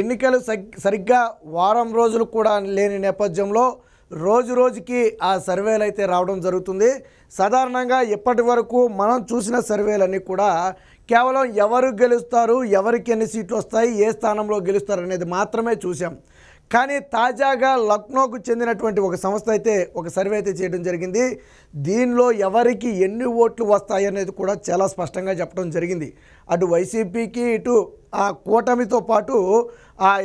ఎన్నికలు సరిగ్గా వారం రోజులు కూడా లేని నేపథ్యంలో రోజు రోజుకి ఆ సర్వేలు అయితే రావడం జరుగుతుంది సాధారణంగా ఇప్పటి వరకు మనం చూసిన సర్వేలన్నీ కూడా కేవలం ఎవరు గెలుస్తారు ఎవరికి ఎన్ని సీట్లు వస్తాయి ఏ స్థానంలో గెలుస్తారు అనేది మాత్రమే చూసాం కానీ తాజాగా లక్నోకు చెందినటువంటి ఒక సంస్థ అయితే ఒక సర్వే అయితే చేయడం జరిగింది దీనిలో ఎవరికి ఎన్ని ఓట్లు వస్తాయి అనేది కూడా చాలా స్పష్టంగా చెప్పడం జరిగింది అటు వైసీపీకి ఇటు ఆ కూటమితో పాటు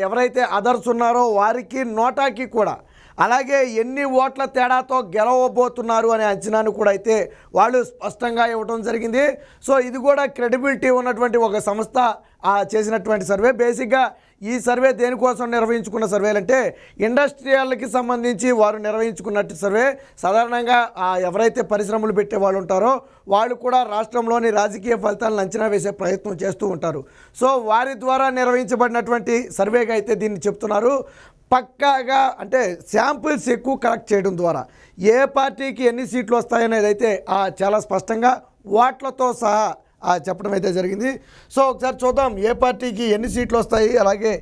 ఎవరైతే అదర్స్ ఉన్నారో వారికి నోటాకి కూడా అలాగే ఎన్ని ఓట్ల తేడాతో గెలవబోతున్నారు అనే అంచనాను కూడా అయితే వాళ్ళు స్పష్టంగా ఇవ్వడం జరిగింది సో ఇది కూడా క్రెడిబిలిటీ ఉన్నటువంటి ఒక సంస్థ చేసినటువంటి సర్వే బేసిక్గా ఈ సర్వే దేనికోసం నిర్వహించుకున్న సర్వేలు అంటే ఇండస్ట్రియల్కి సంబంధించి వారు నిర్వహించుకున్నట్టు సర్వే సాధారణంగా ఎవరైతే పరిశ్రమలు పెట్టే వాళ్ళు ఉంటారో వాళ్ళు కూడా రాష్ట్రంలోని రాజకీయ ఫలితాలను అంచనా వేసే ప్రయత్నం చేస్తూ ఉంటారు సో వారి ద్వారా నిర్వహించబడినటువంటి సర్వేగా అయితే దీన్ని చెప్తున్నారు పక్కాగా అంటే శాంపుల్స్ ఎక్కువ కలెక్ట్ చేయడం ద్వారా ఏ పార్టీకి ఎన్ని సీట్లు వస్తాయనేది అయితే చాలా స్పష్టంగా వాట్లతో సహా చెప్పడం అయితే జరిగింది సో ఒకసారి చూద్దాం ఏ పార్టీకి ఎన్ని సీట్లు వస్తాయి అలాగే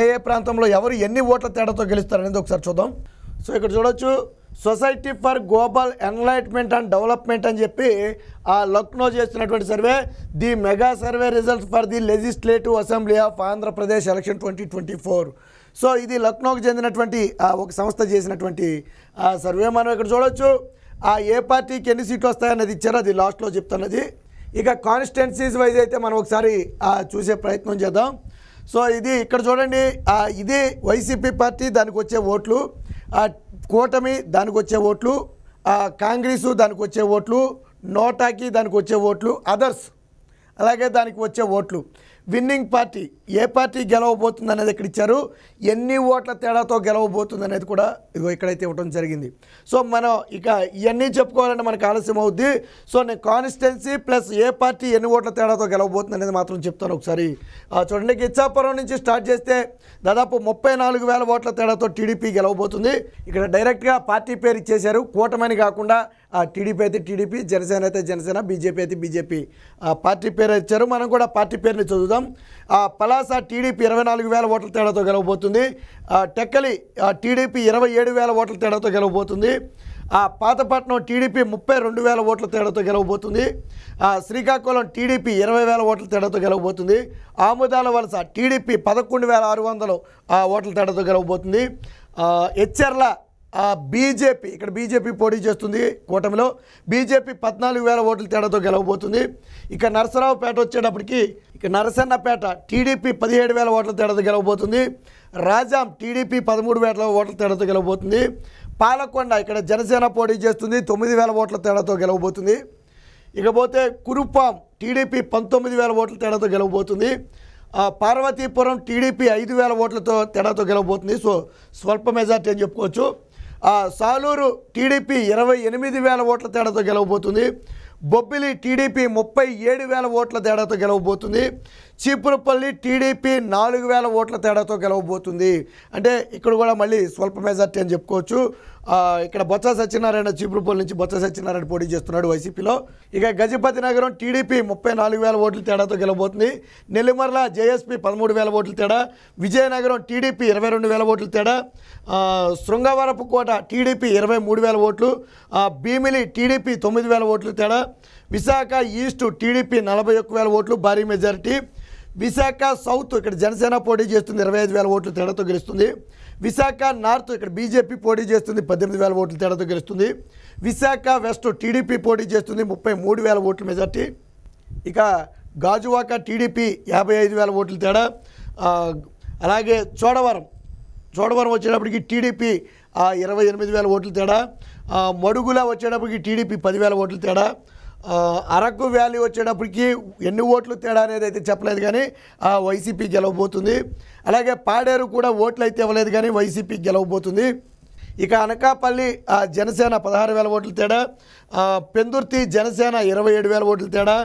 ఏ ఏ ప్రాంతంలో ఎవరు ఎన్ని ఓట్ల తేడాతో గెలుస్తారనేది ఒకసారి చూద్దాం సో ఇక్కడ చూడవచ్చు society for global enlightenment and development అని చెప్పి ఆ లక్నో చేస్తున్నటువంటి survey the mega survey results for the legislative assembly of Andhra Pradesh election twenty twenty four so ఇది లక్నోకి చెందినటువంటి ఒక సంస్థ చేసినటువంటి సర్వే మనం ఇక్కడ చూడవచ్చు ఆ ఏ పార్టీకి ఎన్ని సీట్లు వస్తాయనేది ఇచ్చారు అది లాస్ట్లో చెప్తున్నది ఇక కాన్స్టెన్సీస్ వైజ్ అయితే మనం ఒకసారి చూసే ప్రయత్నం చేద్దాం సో ఇది ఇక్కడ చూడండి ఇది వైసీపీ పార్టీ దానికి వచ్చే ఓట్లు కూటమి దానికి వచ్చే ఓట్లు కాంగ్రెస్ దానికి వచ్చే ఓట్లు నోటాకి దానికి వచ్చే ఓట్లు అదర్స్ అలాగే దానికి వచ్చే ఓట్లు విన్నింగ్ పార్టీ ఏ పార్టీ గెలవబోతుంది అనేది ఇక్కడ ఇచ్చారు ఎన్ని ఓట్ల తేడాతో గెలవబోతుంది అనేది కూడా ఇదిగో ఇక్కడైతే ఇవ్వడం జరిగింది సో మనం ఇక ఇవన్నీ చెప్పుకోవాలంటే మనకు ఆలస్యం అవుద్ది సో నేను కాన్స్టిట్యున్సీ ప్లస్ ఏ పార్టీ ఎన్ని ఓట్ల తేడాతో గెలవబోతుంది అనేది మాత్రం చెప్తాను ఒకసారి చూడండి గిచ్చాపురం నుంచి స్టార్ట్ చేస్తే దాదాపు ముప్పై నాలుగు వేల ఓట్ల తేడాతో టీడీపీ గెలవబోతుంది ఇక్కడ డైరెక్ట్గా పార్టీ పేరు ఇచ్చేశారు కూటమని కాకుండా టీడీపీ అయితే టీడీపీ జనసేన అయితే జనసేన బీజేపీ అయితే బీజేపీ పార్టీ పేరు ఇచ్చారు మనం కూడా పార్టీ పేరుని చదువుదాం పలాస టీడీపీ ఇరవై నాలుగు వేల ఓట్ల తేడాతో గెలవబోతుంది టెక్కలి టీడీపీ ఇరవై ఏడు వేల ఓట్ల తేడాతో గెలవబోతుంది పాతపట్నం టీడీపీ ముప్పై రెండు వేల ఓట్ల తేడాతో గెలవబోతుంది శ్రీకాకుళం టీడీపీ ఇరవై వేల ఓట్ల తేడాతో గెలవబోతుంది ఆముదాల వలస టీడీపీ పదకొండు వేల ఆరు వందలు ఓట్ల తేడాతో గెలవబోతుంది హెచ్ఆర్ల బీజేపీ ఇక్కడ బీజేపీ పోటీ చేస్తుంది కూటమిలో బీజేపీ పద్నాలుగు వేల ఓట్ల తేడాతో గెలవబోతుంది ఇక నరసరావుపేట వచ్చేటప్పటికి ఇక నరసన్నపేట టీడీపీ పదిహేడు వేల ఓట్ల తేడాతో గెలవబోతుంది రాజాం టీడీపీ పదమూడు వేల ఓట్ల తేడాతో గెలవబోతుంది పాలకొండ ఇక్కడ జనసేన పోటీ చేస్తుంది తొమ్మిది వేల ఓట్ల తేడాతో గెలవబోతుంది ఇకపోతే కురుపాం టీడీపీ పంతొమ్మిది వేల ఓట్ల తేడాతో గెలవబోతుంది పార్వతీపురం టీడీపీ ఐదు వేల ఓట్లతో తేడాతో గెలవబోతుంది సో స్వల్ప మెజార్టీ అని చెప్పుకోవచ్చు సాలూరు టీడీపీ ఇరవై ఎనిమిది వేల ఓట్ల తేడాతో గెలవబోతుంది బొబ్బిలి టీడీపీ ముప్పై ఏడు వేల ఓట్ల తేడాతో గెలవబోతుంది చీపురుపల్లి టీడీపీ నాలుగు వేల ఓట్ల తేడాతో గెలవబోతుంది అంటే ఇక్కడ కూడా మళ్ళీ స్వల్ప మెజార్టీ అని చెప్పుకోవచ్చు ఇక్కడ బొత్స సత్యనారాయణ చీపురుపల్లి నుంచి బొత్స సత్యనారాయణ పోటీ చేస్తున్నాడు వైసీపీలో ఇక గజపతి నగరం టీడీపీ ముప్పై నాలుగు వేల ఓట్ల తేడాతో గెలవబోతుంది నెల్లిమర్ల జేఎస్పీ పదమూడు వేల ఓట్ల తేడా విజయనగరం టీడీపీ ఇరవై రెండు వేల ఓట్ల తేడా శృంగవరపు కోట టీడీపీ ఇరవై మూడు వేల ఓట్లు భీమిలి టీడీపీ తొమ్మిది వేల ఓట్లు తేడా విశాఖ ఈస్టు టీడీపీ నలభై ఒక్క వేల ఓట్లు భారీ మెజారిటీ విశాఖ సౌత్ ఇక్కడ జనసేన పోటీ చేస్తుంది ఇరవై ఐదు వేల ఓట్లు తేడాతో గెలుస్తుంది విశాఖ నార్త్ ఇక్కడ బీజేపీ పోటీ చేస్తుంది పద్దెనిమిది వేల ఓట్లు తేడాతో గెలుస్తుంది విశాఖ వెస్ట్ టీడీపీ పోటీ చేస్తుంది ముప్పై మూడు వేల ఓట్ల మెజార్టీ ఇక గాజువాక టీడీపీ యాభై ఐదు వేల ఓట్ల తేడా అలాగే చోడవరం చోడవరం వచ్చేటప్పటికి టీడీపీ ఇరవై ఎనిమిది వేల ఓట్ల తేడా మడుగుల వచ్చేటప్పటికి టీడీపీ పదివేల ఓట్ల తేడా అరకు వ్యాలీ వచ్చేటప్పటికి ఎన్ని ఓట్లు తేడా అనేది అయితే చెప్పలేదు కానీ వైసీపీ గెలవబోతుంది అలాగే పాడేరు కూడా ఓట్లు అయితే ఇవ్వలేదు కానీ వైసీపీ గెలవబోతుంది ఇక అనకాపల్లి జనసేన పదహారు వేల ఓట్ల తేడా పెందుర్తి జనసేన ఇరవై ఏడు వేల ఓట్ల తేడా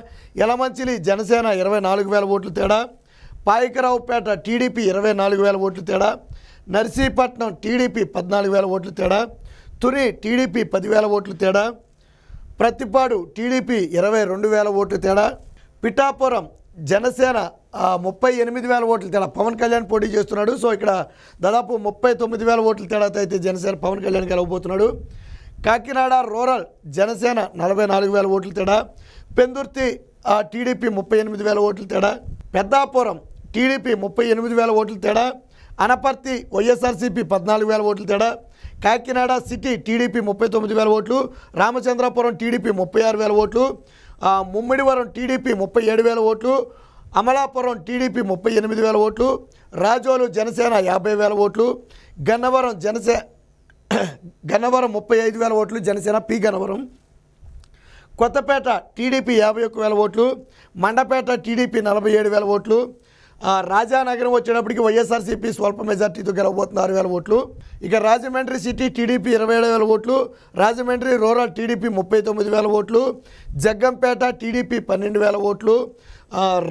ఎలమంచిలి జనసేన ఇరవై నాలుగు వేల ఓట్ల తేడా పాయకరావుపేట టీడీపీ ఇరవై నాలుగు వేల ఓట్ల తేడా నర్సీపట్నం టీడీపీ పద్నాలుగు వేల ఓట్ల తేడా తుని టీడీపీ పదివేల ఓట్ల తేడా ప్రతిపాడు టీడీపీ ఇరవై రెండు వేల ఓట్లు తేడా పిఠాపురం జనసేన ముప్పై ఎనిమిది వేల ఓట్లు తేడా పవన్ కళ్యాణ్ పోటీ చేస్తున్నాడు సో ఇక్కడ దాదాపు ముప్పై తొమ్మిది వేల ఓట్ల తేడాతో అయితే జనసేన పవన్ కళ్యాణ్ గెలవబోతున్నాడు కాకినాడ రూరల్ జనసేన నలభై నాలుగు వేల ఓట్ల తేడా పెందుర్తి టీడీపీ ముప్పై ఎనిమిది వేల ఓట్ల తేడా పెద్దాపురం టీడీపీ ముప్పై ఎనిమిది వేల ఓట్ల తేడా అనపర్తి వైఎస్ఆర్సీపీ పద్నాలుగు వేల ఓట్ల తేడా కాకినాడ సిటీ టీడీపీ ముప్పై తొమ్మిది వేల ఓట్లు రామచంద్రాపురం టీడీపీ ముప్పై ఆరు వేల ఓట్లు ముమ్మిడివరం టీడీపీ ముప్పై ఏడు వేల ఓట్లు అమలాపురం టీడీపీ ముప్పై ఎనిమిది వేల ఓట్లు రాజోలు జనసేన యాభై వేల ఓట్లు గన్నవరం జనసే గన్నవరం ముప్పై ఐదు వేల ఓట్లు జనసేన పి గన్నవరం కొత్తపేట టీడీపీ యాభై ఒక్క వేల ఓట్లు మండపేట టీడీపీ నలభై ఏడు వేల ఓట్లు రాజానగరం వచ్చేటప్పటికి వైఎస్ఆర్సీపీ స్వల్ప మెజార్టీతో గెలవబోతుంది ఆరు వేల ఓట్లు ఇక రాజమండ్రి సిటీ టీడీపీ ఇరవై ఏడు వేల ఓట్లు రాజమండ్రి రూరల్ టీడీపీ ముప్పై తొమ్మిది వేల ఓట్లు జగ్గంపేట టీడీపీ పన్నెండు వేల ఓట్లు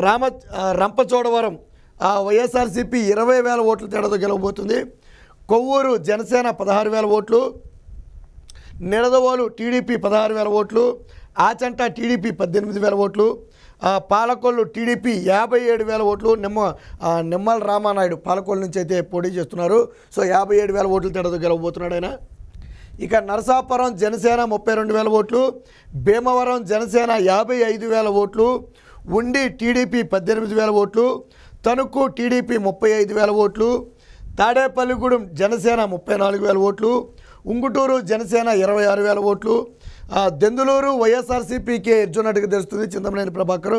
రామ రంపచోడవరం వైఎస్ఆర్సీపీ ఇరవై వేల ఓట్ల తేడాతో గెలవబోతుంది కొవ్వూరు జనసేన పదహారు వేల ఓట్లు నిడదవోలు టీడీపీ పదహారు వేల ఓట్లు ఆచంట టీడీపీ పద్దెనిమిది వేల ఓట్లు పాలకొల్లు టీడీపీ యాభై ఏడు వేల ఓట్లు నిమ్మ నిమ్మల రామానాయుడు పాలకొల్లు నుంచి అయితే పోటీ చేస్తున్నారు సో యాభై ఏడు వేల ఓట్లు తేడా గెలవబోతున్నాడు ఆయన ఇక నరసాపురం జనసేన ముప్పై రెండు వేల ఓట్లు భీమవరం జనసేన యాభై ఐదు వేల ఓట్లు ఉండి టీడీపీ పద్దెనిమిది వేల ఓట్లు తణుకు టీడీపీ ముప్పై ఐదు వేల ఓట్లు తాడేపల్లిగూడెం జనసేన ముప్పై నాలుగు వేల ఓట్లు ఉంగుటూరు జనసేన ఇరవై ఆరు వేల ఓట్లు దెందులూరు వైఎస్ఆర్సీపీకి ఎర్జున్నట్టుగా తెలుస్తుంది చింతమనేని ప్రభాకర్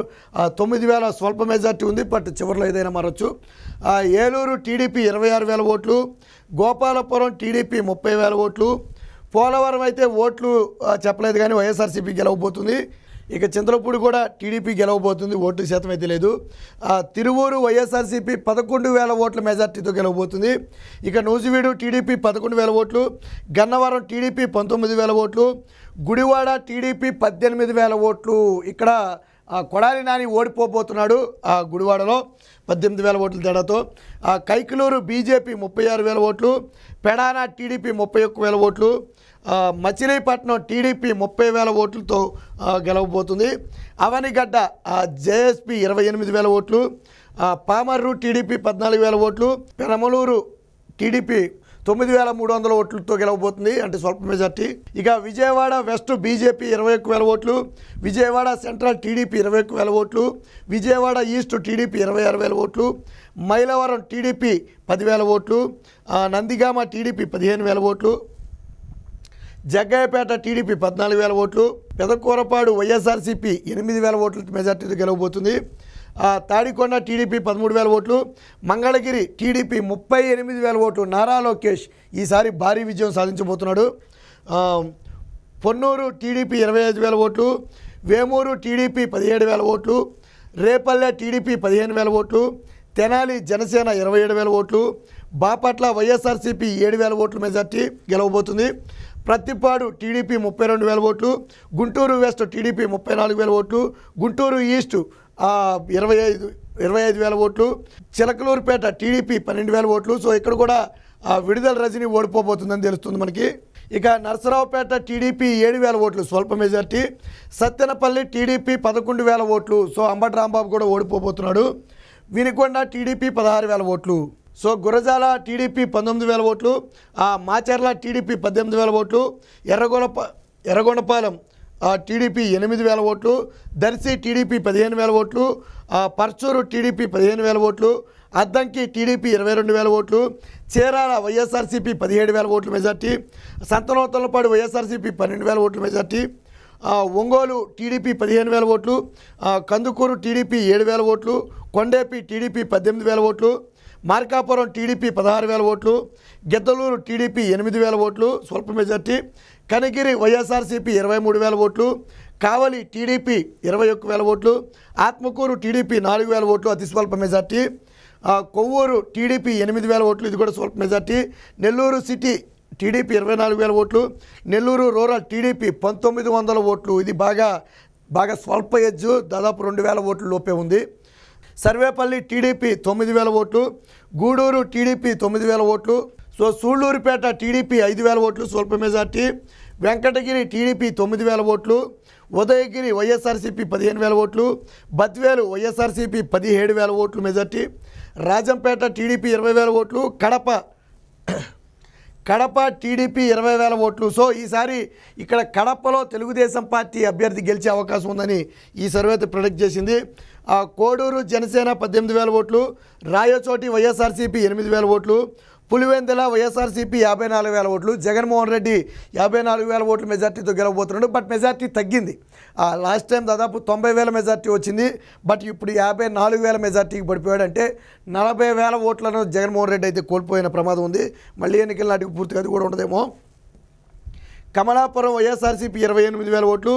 తొమ్మిది వేల స్వల్ప మెజార్టీ ఉంది బట్ చివరిలో ఏదైనా మారచ్చు ఏలూరు టీడీపీ ఇరవై ఆరు వేల ఓట్లు గోపాలపురం టీడీపీ ముప్పై వేల ఓట్లు పోలవరం అయితే ఓట్లు చెప్పలేదు కానీ వైఎస్ఆర్సీపీ గెలవబోతుంది ఇక చింతలపూడి కూడా టీడీపీ గెలవబోతుంది ఓట్ల శాతం అయితే లేదు తిరువూరు వైఎస్ఆర్సీపీ పదకొండు వేల ఓట్ల మెజార్టీతో గెలవబోతుంది ఇక నూజివీడు టీడీపీ పదకొండు వేల ఓట్లు గన్నవరం టీడీపీ పంతొమ్మిది వేల ఓట్లు గుడివాడ టీడీపీ పద్దెనిమిది వేల ఓట్లు ఇక్కడ కొడాలి నాని ఓడిపోబోతున్నాడు గుడివాడలో పద్దెనిమిది వేల ఓట్ల తేడాతో కైకలూరు బీజేపీ ముప్పై ఆరు వేల ఓట్లు పెడానా టీడీపీ ముప్పై ఒక్క వేల ఓట్లు మచిలీపట్నం టీడీపీ ముప్పై వేల ఓట్లతో గెలవబోతుంది అవనిగడ్డ జేఎస్పి ఇరవై ఎనిమిది వేల ఓట్లు పామర్రు టీడీపీ పద్నాలుగు వేల ఓట్లు పెరమలూరు టీడీపీ తొమ్మిది వేల మూడు వందల ఓట్లతో గెలవబోతుంది అంటే స్వల్ప మెజార్టీ ఇక విజయవాడ వెస్ట్ బీజేపీ ఇరవై ఒక్క వేల ఓట్లు విజయవాడ సెంట్రల్ టీడీపీ ఇరవై ఒక్క వేల ఓట్లు విజయవాడ ఈస్ట్ టీడీపీ ఇరవై ఆరు వేల ఓట్లు మైలవరం టీడీపీ పదివేల ఓట్లు నందిగామ టీడీపీ పదిహేను వేల ఓట్లు జగ్గయ్యపేట టీడీపీ పద్నాలుగు వేల ఓట్లు పెదకూరపాడు వైఎస్ఆర్సీపీ ఎనిమిది వేల ఓట్ల మెజార్టీతో గెలవబోతుంది తాడికొండ టీడీపీ పదమూడు వేల ఓట్లు మంగళగిరి టీడీపీ ముప్పై ఎనిమిది వేల ఓట్లు నారా లోకేష్ ఈసారి భారీ విజయం సాధించబోతున్నాడు పొన్నూరు టీడీపీ ఇరవై ఐదు వేల ఓట్లు వేమూరు టీడీపీ పదిహేడు వేల ఓట్లు రేపల్లె టీడీపీ పదిహేను వేల ఓట్లు తెనాలి జనసేన ఇరవై ఏడు వేల ఓట్లు బాపట్ల వైఎస్ఆర్సీపీ ఏడు వేల ఓట్ల మెజార్టీ గెలవబోతుంది ప్రత్తిపాడు టీడీపీ ముప్పై రెండు వేల ఓట్లు గుంటూరు వెస్ట్ టీడీపీ ముప్పై నాలుగు వేల ఓట్లు గుంటూరు ఈస్ట్ ఇరవై ఐదు ఇరవై ఐదు వేల ఓట్లు చిలకలూరుపేట టీడీపీ పన్నెండు వేల ఓట్లు సో ఇక్కడ కూడా ఆ విడుదల రజనీ ఓడిపోబోతుందని తెలుస్తుంది మనకి ఇక నరసరావుపేట టీడీపీ ఏడు వేల ఓట్లు స్వల్ప మెజార్టీ సత్యనపల్లి టీడీపీ పదకొండు వేల ఓట్లు సో అంబటి రాంబాబు కూడా ఓడిపోబోతున్నాడు వినికొండ టీడీపీ పదహారు వేల ఓట్లు సో గురజాల టీడీపీ పంతొమ్మిది వేల ఓట్లు మాచర్ల టీడీపీ పద్దెనిమిది వేల ఓట్లు ఎర్రగొండప ఎర్రగొండపాలెం టీడీపీ ఎనిమిది వేల ఓట్లు దర్శి టీడీపీ పదిహేను వేల ఓట్లు పర్చూరు టీడీపీ పదిహేను వేల ఓట్లు అద్దంకి టీడీపీ ఇరవై రెండు వేల ఓట్లు చీరాల వైఎస్ఆర్సీపీ పదిహేడు వేల ఓట్లు మెజార్టీ సంతనోత్తలపాడు వైఎస్ఆర్సీపీ పన్నెండు వేల ఓట్లు మెజార్టీ ఒంగోలు టీడీపీ పదిహేను వేల ఓట్లు కందుకూరు టీడీపీ ఏడు వేల ఓట్లు కొండేపి టీడీపీ పద్దెనిమిది వేల ఓట్లు మార్కాపురం టీడీపీ పదహారు వేల ఓట్లు గిద్దలూరు టీడీపీ ఎనిమిది వేల ఓట్లు స్వల్ప మెజార్టీ కనిగిరి వైఎస్ఆర్సీపీ ఇరవై మూడు వేల ఓట్లు కావలి టీడీపీ ఇరవై ఒక్క వేల ఓట్లు ఆత్మకూరు టీడీపీ నాలుగు వేల ఓట్లు అతి స్వల్ప మెజార్టీ కొవ్వూరు టీడీపీ ఎనిమిది వేల ఓట్లు ఇది కూడా స్వల్ప మెజార్టీ నెల్లూరు సిటీ టీడీపీ ఇరవై నాలుగు వేల ఓట్లు నెల్లూరు రూరల్ టీడీపీ పంతొమ్మిది వందల ఓట్లు ఇది బాగా బాగా స్వల్ప ఎజ్జు దాదాపు రెండు వేల ఓట్లు లోపే ఉంది సర్వేపల్లి టీడీపీ తొమ్మిది వేల ఓట్లు గూడూరు టీడీపీ తొమ్మిది వేల ఓట్లు సో సూళ్ళూరుపేట టీడీపీ ఐదు వేల ఓట్లు స్వల్ప మెజార్టీ వెంకటగిరి టీడీపీ తొమ్మిది వేల ఓట్లు ఉదయగిరి వైఎస్ఆర్సీపీ పదిహేను వేల ఓట్లు బద్వేలు వైఎస్ఆర్సీపీ పదిహేడు వేల ఓట్లు మెజార్టీ రాజంపేట టీడీపీ ఇరవై వేల ఓట్లు కడప కడప టీడీపీ ఇరవై వేల ఓట్లు సో ఈసారి ఇక్కడ కడపలో తెలుగుదేశం పార్టీ అభ్యర్థి గెలిచే అవకాశం ఉందని ఈ సర్వేత ప్రొడక్ట్ చేసింది కోడూరు జనసేన పద్దెనిమిది వేల ఓట్లు రాయచోటి వైఎస్ఆర్సీపీ ఎనిమిది వేల ఓట్లు పులివెందుల వైఎస్ఆర్సీపీ యాభై నాలుగు వేల ఓట్లు జగన్మోహన్ రెడ్డి యాభై నాలుగు వేల ఓట్లు మెజార్టీతో గెలవబోతున్నాడు బట్ మెజార్టీ తగ్గింది లాస్ట్ టైం దాదాపు తొంభై వేల మెజార్టీ వచ్చింది బట్ ఇప్పుడు యాభై నాలుగు వేల మెజార్టీకి పడిపోయాడు అంటే నలభై వేల ఓట్లను జగన్మోహన్ రెడ్డి అయితే కోల్పోయిన ప్రమాదం ఉంది మళ్ళీ ఎన్నికల నాటికి పూర్తిగా అది కూడా ఉండదేమో కమలాపురం వైఎస్ఆర్సీపీ ఇరవై ఎనిమిది వేల ఓట్లు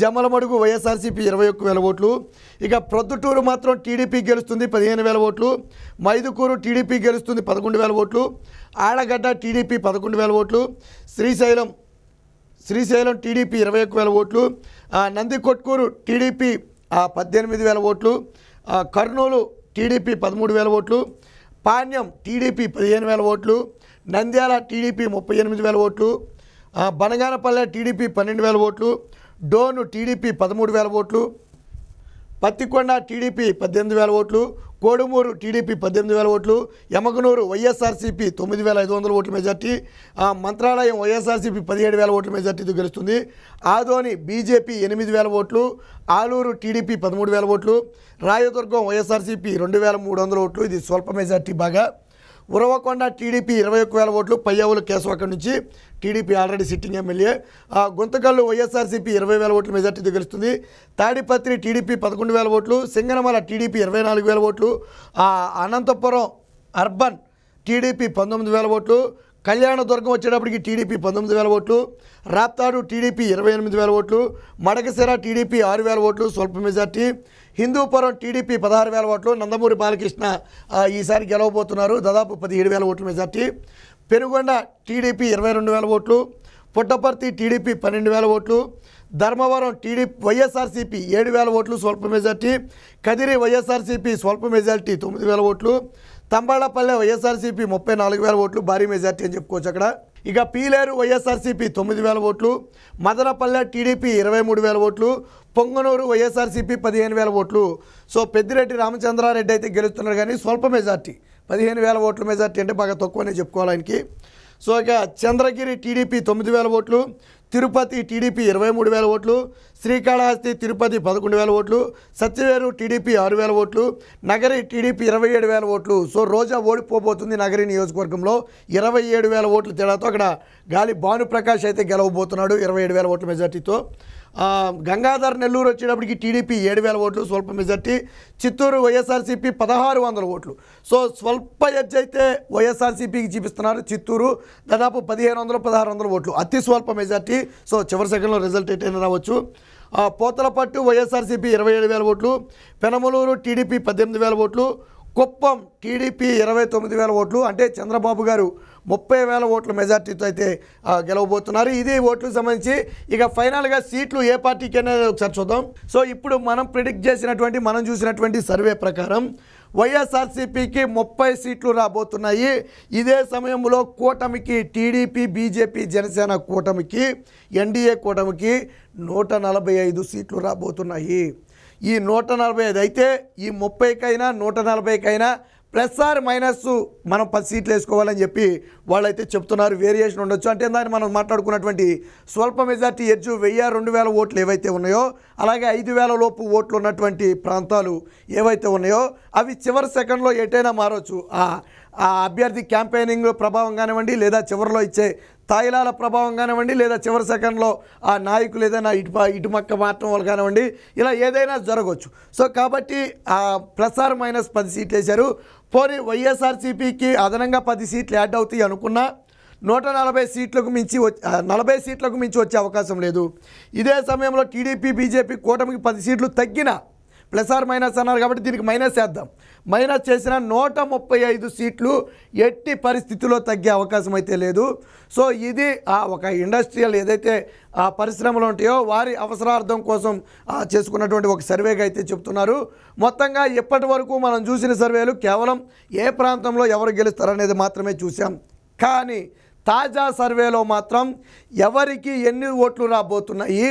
జమ్మలమడుగు వైఎస్ఆర్సీపీ ఇరవై ఒక్క వేల ఓట్లు ఇక ప్రొద్దుటూరు మాత్రం టీడీపీ గెలుస్తుంది పదిహేను వేల ఓట్లు మైదుకూరు టీడీపీ గెలుస్తుంది పదకొండు వేల ఓట్లు ఆడగడ్డ టీడీపీ పదకొండు వేల ఓట్లు శ్రీశైలం శ్రీశైలం టీడీపీ ఇరవై ఒక్క వేల ఓట్లు నందికొట్కూరు టీడీపీ పద్దెనిమిది వేల ఓట్లు కర్నూలు టీడీపీ పదమూడు వేల ఓట్లు పాణ్యం టీడీపీ పదిహేను వేల ఓట్లు నంద్యాల టీడీపీ ముప్పై ఎనిమిది వేల ఓట్లు బనగానపల్లె టీడీపీ పన్నెండు వేల ఓట్లు డోను టీడీపీ పదమూడు వేల ఓట్లు పత్తికొండ టీడీపీ పద్దెనిమిది వేల ఓట్లు కోడుమూరు టీడీపీ పద్దెనిమిది వేల ఓట్లు యమగనూరు వైఎస్ఆర్సీపీ తొమ్మిది వేల ఐదు వందల ఓట్ల మెజార్టీ మంత్రాలయం వైఎస్ఆర్సీపీ పదిహేడు వేల ఓట్ల మెజార్టీతో గెలుస్తుంది ఆదోని బీజేపీ ఎనిమిది వేల ఓట్లు ఆలూరు టీడీపీ పదమూడు వేల ఓట్లు రాయదుర్గం వైఎస్ఆర్సీపీ రెండు వేల మూడు వందల ఓట్లు ఇది స్వల్ప మెజార్టీ బాగా ఉరవకొండ టీడీపీ ఇరవై ఒక్క వేల ఓట్లు పయ్యావుల కేసు అక్కడి నుంచి TDP already sitting MLA Guntakal YSRCP ఇరవై వేల ఓట్లు మెజార్టీతో గెలుస్తుంది తాడిపత్రి టీడీపీ పదకొండు వేల ఓట్లు సింగనమల టీడీపీ ఇరవై నాలుగు వేల ఓట్లు అనంతపురం అర్బన్ టీడీపీ పంతొమ్మిది వేల ఓట్లు కళ్యాణ దుర్గం వచ్చేటప్పటికి టీడీపీ పంతొమ్మిది వేల ఓట్లు రాప్తాడు టీడీపీ ఇరవై ఎనిమిది వేల ఓట్లు మడకసిర టీడీపీ ఆరు వేల ఓట్లు స్వల్ప మెజార్టీ హిందూపురం టీడీపీ పదహారు వేల ఓట్లు నందమూరి బాలకృష్ణ ఈసారి గెలవబోతున్నారు దాదాపు పదిహేడు వేల ఓట్లు మెజార్టీ పెనుగొండ టీడీపీ ఇరవై రెండు వేల ఓట్లు పుట్టపర్తి టీడీపీ పన్నెండు వేల ఓట్లు ధర్మవరం టీడీపీ వైఎస్ఆర్సీపీ ఏడు వేల ఓట్లు స్వల్ప మెజార్టీ కదిరి వైఎస్ఆర్సీపీ స్వల్ప మెజార్టీ తొమ్మిది వేల ఓట్లు తంబాళపల్లె వైఎస్ఆర్సీపీ ముప్పై నాలుగు వేల ఓట్లు భారీ మెజార్టీ అని చెప్పుకోవచ్చు అక్కడ ఇక పీలేరు వైఎస్ఆర్సీపీ తొమ్మిది వేల ఓట్లు మదనపల్లె టీడీపీ ఇరవై మూడు వేల ఓట్లు పొంగనూరు వైఎస్ఆర్సీపీ పదిహేను వేల ఓట్లు సో పెద్దిరెడ్డి రామచంద్రారెడ్డి అయితే గెలుస్తున్నారు కానీ స్వల్ప మెజార్టీ పదిహేను వేల ఓట్ల మెజార్టీ అంటే బాగా తక్కువనే చెప్పుకోవాలి ఆయనకి సో ఇక చంద్రగిరి టీడీపీ తొమ్మిది వేల ఓట్లు తిరుపతి టీడీపీ ఇరవై మూడు వేల ఓట్లు శ్రీకాళహస్తి తిరుపతి పదకొండు వేల ఓట్లు సత్యవేరు టీడీపీ ఆరు వేల ఓట్లు నగరి టీడీపీ ఇరవై ఏడు వేల ఓట్లు సో రోజా ఓడిపోబోతుంది నగరి నియోజకవర్గంలో ఇరవై ఏడు వేల ఓట్లు తేడాతో అక్కడ గాలి భానుప్రకాష్ అయితే గెలవబోతున్నాడు ఇరవై ఏడు వేల ఓట్ల మెజార్టీతో గంగాధర్ నెల్లూరు వచ్చేటప్పటికి టీడీపీ ఏడు వేల ఓట్లు స్వల్ప మెజార్టీ చిత్తూరు వైఎస్ఆర్సీపీ పదహారు వందల ఓట్లు సో స్వల్ప ఎడ్జ్ అయితే వైఎస్ఆర్సీపీకి చూపిస్తున్నారు చిత్తూరు దాదాపు పదిహేను వందలు పదహారు వందల ఓట్లు అతి స్వల్ప మెజార్టీ సో చివరి సెకండ్లో రిజల్ట్ ఎటైనా రావచ్చు పోతలపట్టు వైఎస్ఆర్సీపీ ఇరవై ఏడు వేల ఓట్లు పెనమలూరు టీడీపీ పద్దెనిమిది వేల ఓట్లు కుప్పం టీడీపీ ఇరవై తొమ్మిది వేల ఓట్లు అంటే చంద్రబాబు గారు ముప్పై వేల ఓట్ల మెజార్టీతో అయితే గెలవబోతున్నారు ఇది ఓట్లకు సంబంధించి ఇక ఫైనల్గా సీట్లు ఏ పార్టీకి అనేది ఒకసారి చూద్దాం సో ఇప్పుడు మనం ప్రిడిక్ట్ చేసినటువంటి మనం చూసినటువంటి సర్వే ప్రకారం వైఎస్ఆర్సీపీకి ముప్పై సీట్లు రాబోతున్నాయి ఇదే సమయంలో కూటమికి టీడీపీ బీజేపీ జనసేన కూటమికి ఎన్డీఏ కూటమికి నూట నలభై ఐదు సీట్లు రాబోతున్నాయి ఈ నూట నలభై ఐదు అయితే ఈ ముప్పైకైనా నూట నలభైకైనా ప్లస్ ఆర్ మైనస్ మనం పది సీట్లు వేసుకోవాలని చెప్పి వాళ్ళైతే చెప్తున్నారు వేరియేషన్ ఉండొచ్చు అంటే దాన్ని మనం మాట్లాడుకున్నటువంటి స్వల్ప మెజార్టీ ఎడ్జు వెయ్యి రెండు వేల ఓట్లు ఏవైతే ఉన్నాయో అలాగే ఐదు లోపు ఓట్లు ఉన్నటువంటి ప్రాంతాలు ఏవైతే ఉన్నాయో అవి చివరి సెకండ్లో ఎటైనా మారవచ్చు ఆ అభ్యర్థి క్యాంపెయినింగ్ ప్రభావం కానివ్వండి లేదా చివరిలో ఇచ్చే తాయిలాల ప్రభావం కానివ్వండి లేదా చివరి సెకండ్లో ఆ నాయకులు ఏదైనా ఇటు ఇటుమక్క మారటం వల్ల కానివ్వండి ఇలా ఏదైనా జరగవచ్చు సో కాబట్టి ప్లస్ ఆర్ మైనస్ పది సీట్లు వేశారు పోనీ వైఎస్ఆర్సీపీకి అదనంగా పది సీట్లు యాడ్ అవుతాయి అనుకున్నా నూట నలభై సీట్లకు మించి నలభై సీట్లకు మించి వచ్చే అవకాశం లేదు ఇదే సమయంలో టీడీపీ బీజేపీ కూటమికి పది సీట్లు తగ్గినా ప్లస్ ఆర్ మైనస్ అన్నారు కాబట్టి దీనికి మైనస్ చేద్దాం మైనస్ చేసిన నూట ముప్పై ఐదు సీట్లు ఎట్టి పరిస్థితిలో తగ్గే అవకాశం అయితే లేదు సో ఇది ఒక ఇండస్ట్రియల్ ఏదైతే ఆ పరిశ్రమలు ఉంటాయో వారి అవసరార్థం కోసం చేసుకున్నటువంటి ఒక సర్వేగా అయితే చెప్తున్నారు మొత్తంగా ఇప్పటి వరకు మనం చూసిన సర్వేలు కేవలం ఏ ప్రాంతంలో ఎవరు గెలుస్తారనేది మాత్రమే చూసాం కానీ తాజా సర్వేలో మాత్రం ఎవరికి ఎన్ని ఓట్లు రాబోతున్నాయి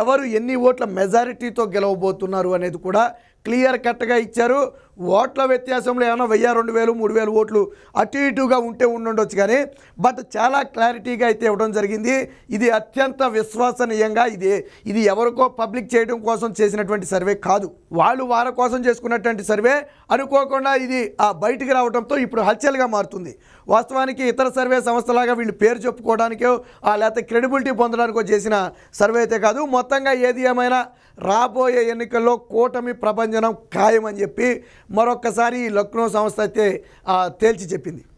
ఎవరు ఎన్ని ఓట్ల మెజారిటీతో గెలవబోతున్నారు అనేది కూడా క్లియర్ కట్గా ఇచ్చారు ఓట్ల వ్యత్యాసంలో ఏమైనా వెయ్యి రెండు వేలు మూడు వేలు ఓట్లు అటు ఇటుగా ఉంటే ఉండొచ్చు కానీ బట్ చాలా క్లారిటీగా అయితే ఇవ్వడం జరిగింది ఇది అత్యంత విశ్వసనీయంగా ఇది ఇది ఎవరికో పబ్లిక్ చేయడం కోసం చేసినటువంటి సర్వే కాదు వాళ్ళు వారి కోసం చేసుకున్నటువంటి సర్వే అనుకోకుండా ఇది ఆ బయటికి రావడంతో ఇప్పుడు హల్చల్గా మారుతుంది వాస్తవానికి ఇతర సర్వే సంస్థలాగా వీళ్ళు పేరు చెప్పుకోవడానికో లేకపోతే క్రెడిబిలిటీ పొందడానికో చేసిన సర్వే అయితే కాదు మొత్తంగా ఏది ఏమైనా రాబోయే ఎన్నికల్లో కూటమి ప్రభంజనం ఖాయమని చెప్పి మరొక్కసారి లక్నో సంస్థ అయితే తేల్చి చెప్పింది